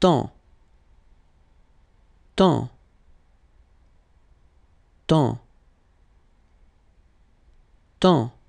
temps temps temps temps